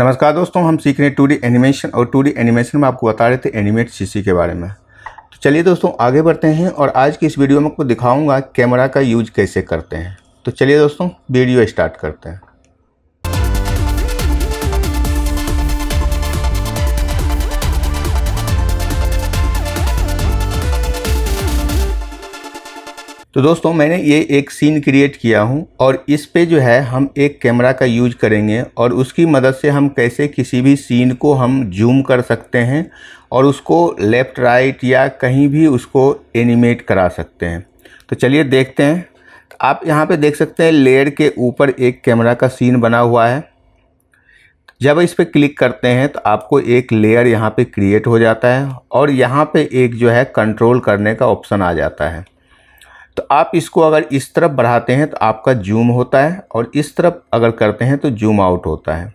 नमस्कार दोस्तों हम सीख रहे हैं टू एनिमेशन और टू एनिमेशन में आपको बता रहे थे एनिमेट सीसी के बारे में तो चलिए दोस्तों आगे बढ़ते हैं और आज की इस वीडियो में आपको दिखाऊंगा कैमरा का यूज कैसे करते हैं तो चलिए दोस्तों वीडियो स्टार्ट करते हैं तो दोस्तों मैंने ये एक सीन क्रिएट किया हूँ और इस पे जो है हम एक कैमरा का यूज करेंगे और उसकी मदद से हम कैसे किसी भी सीन को हम जूम कर सकते हैं और उसको लेफ़्ट राइट या कहीं भी उसको एनिमेट करा सकते हैं तो चलिए देखते हैं आप यहाँ पे देख सकते हैं लेयर के ऊपर एक कैमरा का सीन बना हुआ है जब इस पर क्लिक करते हैं तो आपको एक लेयर यहाँ पर क्रिएट हो जाता है और यहाँ पर एक जो है कंट्रोल करने का ऑप्शन आ जाता है तो आप इसको अगर इस तरफ बढ़ाते हैं तो आपका जूम होता है और इस तरफ अगर करते हैं तो जूम आउट होता है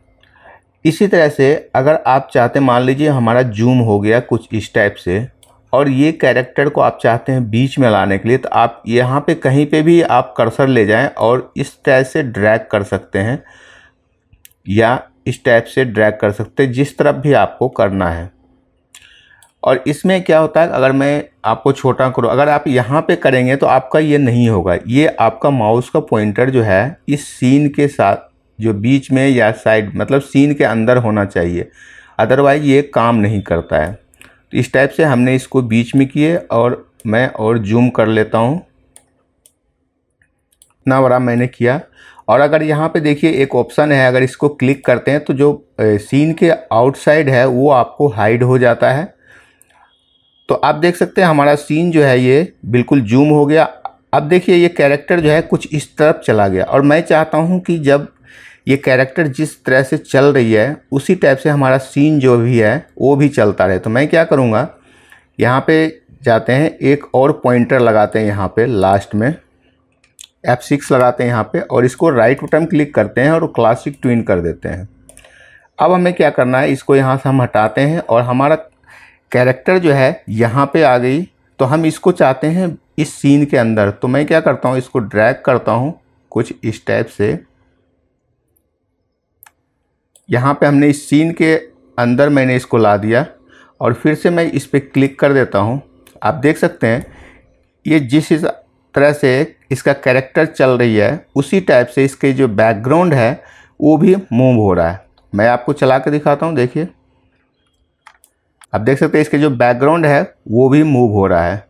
इसी तरह से अगर आप चाहते मान लीजिए हमारा जूम हो गया कुछ इस टाइप से और ये कैरेक्टर को आप चाहते हैं बीच में लाने के लिए तो आप यहाँ पे कहीं पे भी आप कर्सर ले जाएं और इस टाइप से ड्रैग कर सकते हैं या इस टाइप से ड्रैग कर सकते हैं जिस तरफ भी आपको करना है और इसमें क्या होता है अगर मैं आपको छोटा करो अगर आप यहाँ पे करेंगे तो आपका ये नहीं होगा ये आपका माउस का पॉइंटर जो है इस सीन के साथ जो बीच में या साइड मतलब सीन के अंदर होना चाहिए अदरवाइज ये काम नहीं करता है तो इस टाइप से हमने इसको बीच में किए और मैं और जूम कर लेता हूँ इतना बड़ा मैंने किया और अगर यहाँ पे देखिए एक ऑप्शन है अगर इसको क्लिक करते हैं तो जो सीन के आउटसाइड है वो आपको हाइड हो जाता है तो आप देख सकते हैं हमारा सीन जो है ये बिल्कुल जूम हो गया अब देखिए ये कैरेक्टर जो है कुछ इस तरफ चला गया और मैं चाहता हूँ कि जब ये कैरेक्टर जिस तरह से चल रही है उसी टाइप से हमारा सीन जो भी है वो भी चलता रहे तो मैं क्या करूँगा यहाँ पे जाते हैं एक और पॉइंटर लगाते हैं यहाँ पे लास्ट में एफ सिक्स लगाते हैं यहाँ पे और इसको राइट बटन क्लिक करते हैं और क्लासिक ट्विन कर देते हैं अब हमें क्या करना है इसको यहाँ से हम हटाते हैं और हमारा कैरेक्टर जो है यहाँ पे आ गई तो हम इसको चाहते हैं इस सीन के अंदर तो मैं क्या करता हूँ इसको ड्रैग करता हूँ कुछ इस टाइप से यहाँ पे हमने इस सीन के अंदर मैंने इसको ला दिया और फिर से मैं इस पर क्लिक कर देता हूँ आप देख सकते हैं ये जिस तरह से इसका कैरेक्टर चल रही है उसी टाइप से इसके जो बैकग्राउंड है वो भी मूव हो रहा है मैं आपको चला के दिखाता हूँ देखिए आप देख सकते हैं इसके जो बैकग्राउंड है वो भी मूव हो रहा है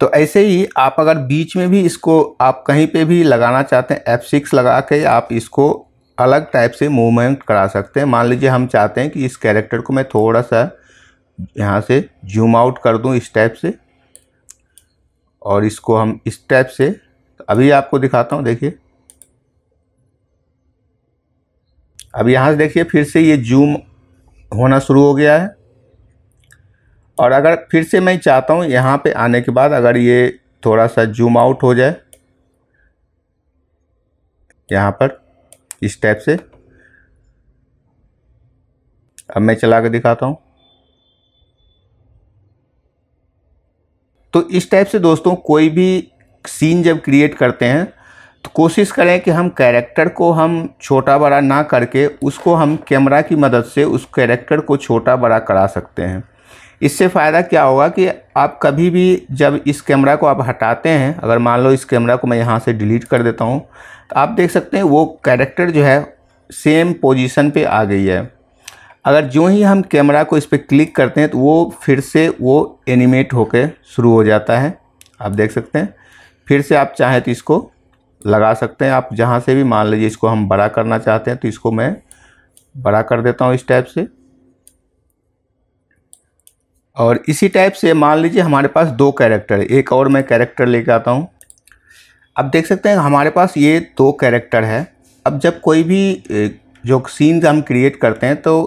तो ऐसे ही आप अगर बीच में भी इसको आप कहीं पे भी लगाना चाहते हैं F6 लगा के आप इसको अलग टाइप से मूवमेंट करा सकते हैं मान लीजिए हम चाहते हैं कि इस कैरेक्टर को मैं थोड़ा सा यहाँ से जूम आउट कर दूँ इस टाइप से और इसको हम इस टाइप से अभी आपको दिखाता हूँ देखिए अब यहाँ से देखिए फिर से ये जूम होना शुरू हो गया है और अगर फिर से मैं चाहता हूँ यहाँ पे आने के बाद अगर ये थोड़ा सा जूम आउट हो जाए यहाँ पर इस टाइप से अब मैं चला कर दिखाता हूँ तो इस टाइप से दोस्तों कोई भी सीन जब क्रिएट करते हैं तो कोशिश करें कि हम कैरेक्टर को हम छोटा बड़ा ना करके उसको हम कैमरा की मदद से उस कैरेक्टर को छोटा बड़ा करा सकते हैं इससे फ़ायदा क्या होगा कि आप कभी भी जब इस कैमरा को आप हटाते हैं अगर मान लो इस कैमरा को मैं यहाँ से डिलीट कर देता हूँ तो आप देख सकते हैं वो कैरेक्टर जो है सेम पोजीशन पे आ गई है अगर जो ही हम कैमरा को इस पर क्लिक करते हैं तो वो फिर से वो एनिमेट होकर शुरू हो जाता है आप देख सकते हैं फिर से आप चाहें तो इसको लगा सकते हैं आप जहाँ से भी मान लीजिए इसको हम बड़ा करना चाहते हैं तो इसको मैं बड़ा कर देता हूँ इस टाइप से और इसी टाइप से मान लीजिए हमारे पास दो कैरेक्टर है एक और मैं कैरेक्टर लेके आता हूँ अब देख सकते हैं हमारे पास ये दो कैरेक्टर है अब जब कोई भी जो सीन्स हम क्रिएट करते हैं तो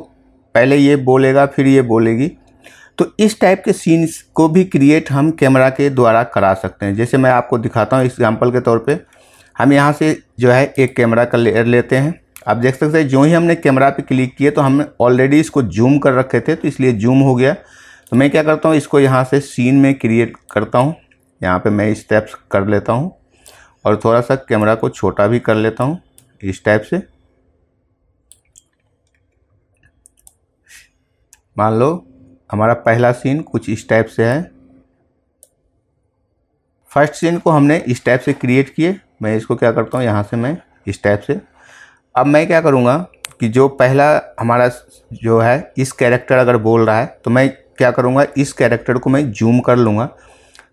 पहले ये बोलेगा फिर ये बोलेगी तो इस टाइप के सीन्स को भी क्रिएट हम कैमरा के द्वारा करा सकते हैं जैसे मैं आपको दिखाता हूँ एग्जाम्पल के तौर पर हम यहाँ से जो है एक कैमरा का लेयर लेते हैं आप देख सकते हैं जो ही हमने कैमरा पे क्लिक किए तो हमने ऑलरेडी इसको जूम कर रखे थे तो इसलिए जूम हो गया तो मैं क्या करता हूँ इसको यहाँ से सीन में क्रिएट करता हूँ यहाँ पे मैं स्टेप्स कर लेता हूँ और थोड़ा सा कैमरा को छोटा भी कर लेता हूँ इस टाइप से मान लो हमारा पहला सीन कुछ इस टाइप से है फर्स्ट सीन को हमने इस टाइप से क्रिएट किए मैं इसको क्या करता हूँ यहाँ से मैं इस टाइप से अब मैं क्या करूँगा कि जो पहला हमारा जो है इस कैरेक्टर अगर बोल रहा है तो मैं क्या करूँगा इस कैरेक्टर को मैं जूम कर लूँगा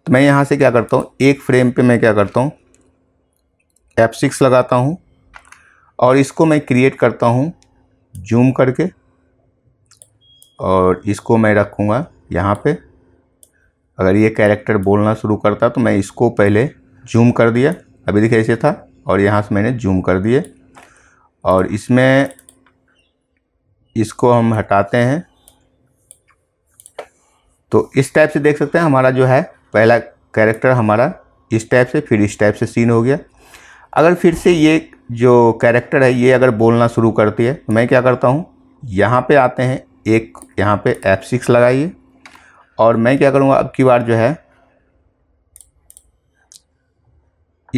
तो मैं यहाँ से क्या करता हूँ एक फ्रेम पे मैं क्या करता हूँ एफ सिक्स लगाता हूँ और इसको मैं क्रिएट करता हूँ जूम करके और इसको मैं रखूँगा यहाँ पे अगर ये कैरेक्टर बोलना शुरू करता तो मैं इसको पहले जूम कर दिया अभी देखिए ऐसे था और यहाँ से मैंने जूम कर दिए और इसमें इसको हम हटाते हैं तो इस टाइप से देख सकते हैं हमारा जो है पहला कैरेक्टर हमारा इस टाइप से फिर इस टाइप से सीन हो गया अगर फिर से ये जो कैरेक्टर है ये अगर बोलना शुरू करती है तो मैं क्या करता हूँ यहाँ पे आते हैं एक यहाँ पे सिक्स लगाइए और मैं क्या करूँगा अब की बार जो है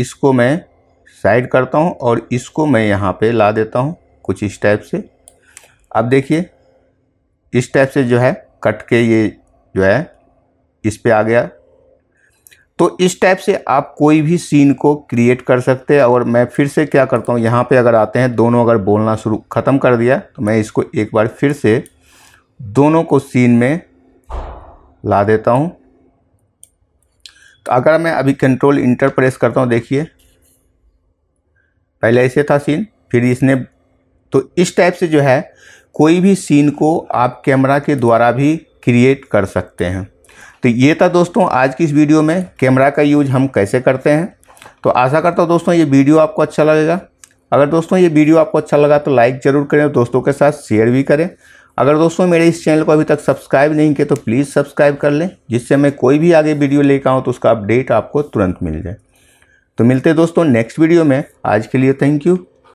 इसको मैं साइड करता हूँ और इसको मैं यहाँ पे ला देता हूँ कुछ इस टाइप से अब देखिए इस टाइप से जो है कट के ये जो है इस पर आ गया तो इस टाइप से आप कोई भी सीन को क्रिएट कर सकते हैं और मैं फिर से क्या करता हूँ यहाँ पे अगर आते हैं दोनों अगर बोलना शुरू ख़त्म कर दिया तो मैं इसको एक बार फिर से दोनों को सीन में ला देता हूँ तो अगर मैं अभी कंट्रोल इंटर प्रेस करता हूँ देखिए पहले ऐसे था सीन फिर इसने तो इस टाइप से जो है कोई भी सीन को आप कैमरा के द्वारा भी क्रिएट कर सकते हैं तो ये था दोस्तों आज की इस वीडियो में कैमरा का यूज हम कैसे करते हैं तो आशा करता हूँ दोस्तों ये वीडियो आपको अच्छा लगेगा अगर दोस्तों ये वीडियो आपको अच्छा लगा तो लाइक ज़रूर करें दोस्तों के साथ शेयर भी करें अगर दोस्तों मेरे इस चैनल को अभी तक सब्सक्राइब नहीं किया तो प्लीज़ सब्सक्राइब कर लें जिससे मैं कोई भी आगे वीडियो लेकर आऊँ तो उसका अपडेट आपको तुरंत मिल जाए तो मिलते दोस्तों नेक्स्ट वीडियो में आज के लिए थैंक यू